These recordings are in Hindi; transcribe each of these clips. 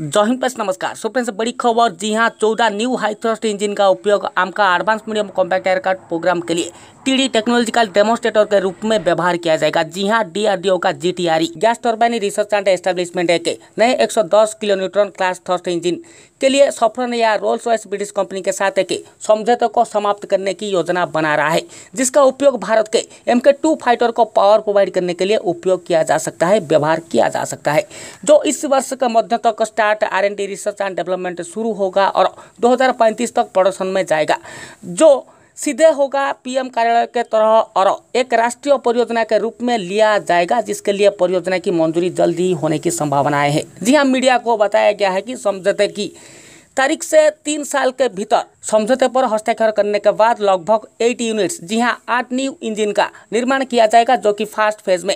जय हिंद प्रेस नमस्कार सो फ्रेंड्स बड़ी खबर जी हाँ चौदह न्यू हाई थ्रस्ट इंजन का उपयोग आम का advance medium compact aircraft programme के लिए टीडी टेक्नोलॉजिकल डेमोस्ट्रेटर के रूप में व्यवहार किया जाएगा जी हाँ डीआरडीओ का GTRE gas turbine research and establishment है के नए एक kilonewton class thrust engine के लिए सफरन या रोल्स रॉयस ब्रिटिश कंपनी के साथ एक समझौते को समाप्त करने की योजना बना रहा है जिसका उपयोग भारत के एम के टू फाइटर को पावर प्रोवाइड करने के लिए उपयोग किया जा सकता है व्यवहार किया जा सकता है जो इस वर्ष के मध्य तक start start R research and development शुरू होगा और 2035 तक प्रोडक्शन में जाएगा जो सीधे होगा पीएम कार्यालय के तरह और एक राष्ट्रीय परियोजना के रूप में लिया जाएगा जिसके लिए परियोजना की मंजूरी जल्द ही होने की संभावनाएं हैं जी हाँ मीडिया को बताया गया है कि समझते की तारीख से तीन साल के भीतर समझौते पर हस्ताक्षर करने के बाद लगभग एट यूनिट्स जी हाँ आठ न्यू इंजन का निर्माण किया जाएगा जो कि फास्ट फेज में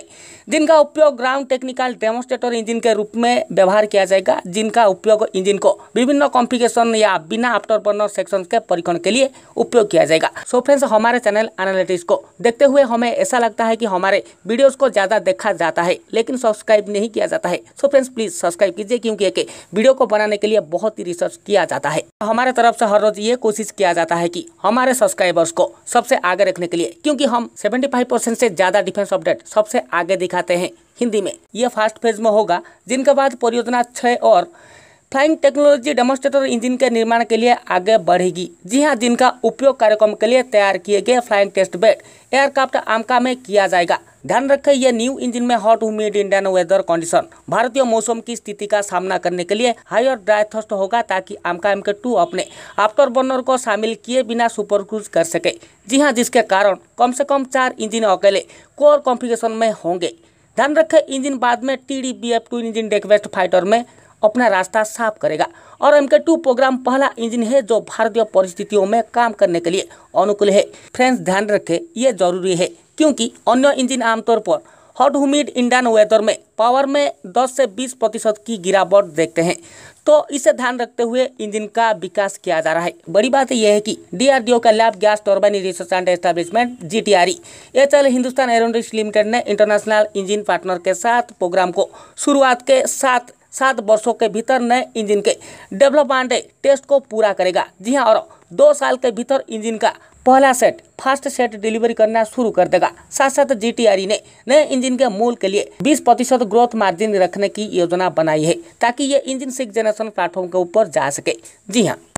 जिनका उपयोग ग्राउंड टेक्निकल डेमोस्ट्रेटर इंजन के रूप में व्यवहार किया जाएगा जिनका उपयोग इंजन को विभिन्न कॉम्प्लिकेशन या बिना आफ्टर बर्नर सेक्शन के परीक्षण के लिए उपयोग किया जाएगा सो so फ्रेंड्स हमारे चैनल एनालिटिक्स को देखते हुए हमें ऐसा लगता है कि हमारे वीडियोज को ज़्यादा देखा जाता है लेकिन सब्सक्राइब नहीं किया जाता है सो फ्रेंड्स प्लीज़ सब्सक्राइब कीजिए क्योंकि वीडियो को बनाने के लिए बहुत ही रिसर्च किया जाता है हमारे तरफ से हर रोज ये कोशिश किया जाता है कि हमारे सब्सक्राइबर्स को सबसे आगे रखने के लिए क्योंकि हम 75 परसेंट से ज्यादा डिफेंस अपडेट सबसे आगे दिखाते हैं हिंदी में ये फास्ट फेज में होगा जिनके बाद परियोजना छः और फ्लाइंग टेक्नोलॉजी डेमोस्ट्रेटर इंजन के निर्माण के लिए आगे बढ़ेगी जी हाँ जिनका उपयोग कार्यक्रम के लिए तैयार किए गए फ्लाइंग टेस्ट बेड एयरक्राफ्ट आमका में किया जाएगा ध्यान रखें यह न्यू इंजन में hot humid Indian weather condition भारतीय मौसम की स्थिति का सामना करने के लिए हायर ड्राई थर्स्ट होगा ताकि आमका एम के टू अपने आफ्टर बर्नर को शामिल किए बिना सुपर क्रूज कर सके जी हाँ जिसके कारण कम से कम चार इंजन अकेले कोर कॉन्फ़िगरेशन में होंगे ध्यान रखें इंजन बाद में T D B F two engine deck based fighter में अपना रास्ता साफ करेगा और एम प्रोग्राम पहला इंजन है जो भारतीय परिस्थितियों में काम करने के लिए अनुकूल है फ्रेंड्स ध्यान रखें ये जरूरी है क्योंकि अन्य इंजन आमतौर पर हॉट हुमिड इंडियन वेदर में पावर में 10 से 20 प्रतिशत की गिरावट देखते हैं तो इसे ध्यान रखते हुए इंजन का विकास किया जा रहा है बड़ी बात यह है कि डीआरडीओ का lab gas turbine research and establishment GTRE HAL Hindustan aeronautics limited ने इंटरनेशनल इंजन पार्टनर के साथ प्रोग्राम को शुरुआत के साथ सात वर्षों के भीतर नए इंजन के डेवलपमेंट टेस्ट को पूरा करेगा जी हाँ और दो साल के भीतर इंजन का पहला सेट फास्ट सेट डिलीवरी करना शुरू कर देगा साथ साथ जीटीआरई ने नए इंजन के मूल के लिए 20 प्रतिशत ग्रोथ मार्जिन रखने की योजना बनाई है ताकि ये इंजन सिक्स जनरेशन प्लेटफॉर्म के ऊपर जा सके जी हाँ